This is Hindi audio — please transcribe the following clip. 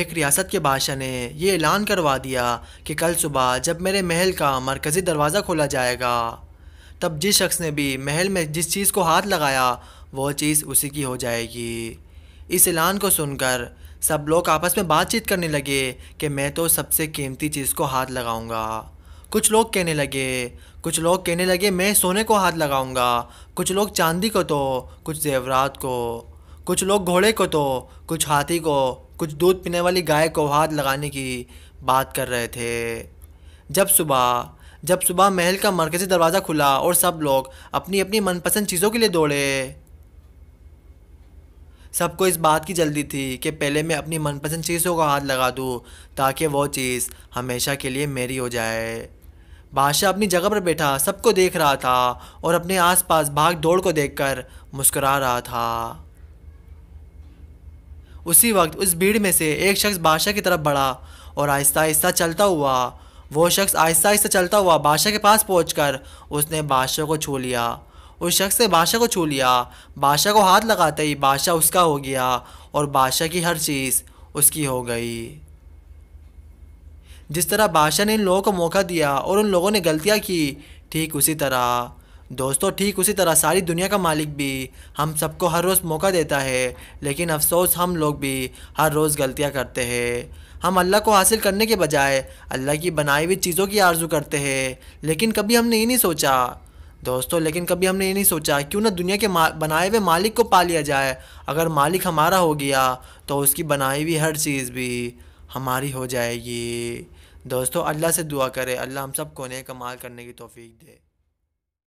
एक रियासत के बादशाह ने यह ऐलान करवा दिया कि कल सुबह जब मेरे महल का मरकज़ी दरवाज़ा खोला जाएगा तब जिस शख्स ने भी महल में जिस चीज़ को हाथ लगाया वो चीज़ उसी की हो जाएगी इस ऐलान को सुनकर सब लोग आपस में बातचीत करने लगे कि मैं तो सबसे कीमती चीज़ को हाथ लगाऊंगा कुछ लोग कहने लगे कुछ लोग कहने लगे मैं सोने को हाथ लगाऊंगा कुछ लोग चांदी को तो कुछ जेवरात को कुछ लोग घोड़े को तो कुछ हाथी को कुछ दूध पीने वाली गाय को हाथ लगाने की बात कर रहे थे जब सुबह जब सुबह महल का मरकज़ी दरवाज़ा खुला और सब लोग अपनी अपनी मनपसंद चीज़ों के लिए दौड़े सबको इस बात की जल्दी थी कि पहले मैं अपनी मनपसंद चीज़ों को हाथ लगा दूँ ताकि वो चीज़ हमेशा के लिए मेरी हो जाए बादशाह अपनी जगह पर बैठा सबको देख रहा था और अपने आसपास भाग दौड़ को देखकर मुस्कुरा रहा था उसी वक्त उस भीड़ में से एक शख्स बादशाह की तरफ बढ़ा और आहिस्ता आहिस्ता चलता हुआ वो शख्स आहिस्ता आहिस्ता चलता हुआ बादशाह के पास कर उसने बादशाह को छू लिया उस शख्स ने बादशाह को छू लिया बादशाह को हाथ लगाते ही बादशाह उसका हो गया और बादशाह की हर चीज़ उसकी हो गई जिस तरह बादशाह ने इन लोगों को मौका दिया और उन लोगों ने गलतियाँ की ठीक उसी तरह दोस्तों ठीक उसी तरह सारी दुनिया का मालिक भी हम सबको हर रोज़ मौका देता है लेकिन अफसोस हम लोग भी हर रोज़ गलतियाँ करते हैं हम अल्लाह को हासिल करने के बजाय अल्लाह की बनाई हुई चीज़ों की आरजू करते हैं लेकिन कभी हमने ये नहीं सोचा दोस्तों लेकिन कभी हमने ये नहीं सोचा क्यों ना दुनिया के बनाए हुए मालिक को पा लिया जाए अगर मालिक हमारा हो गया तो उसकी बनाई हुई हर चीज़ भी हमारी हो जाएगी दोस्तों अल्लाह से दुआ करें अल्लाह हम सबको नेक कमाल करने की तोफ़ी दे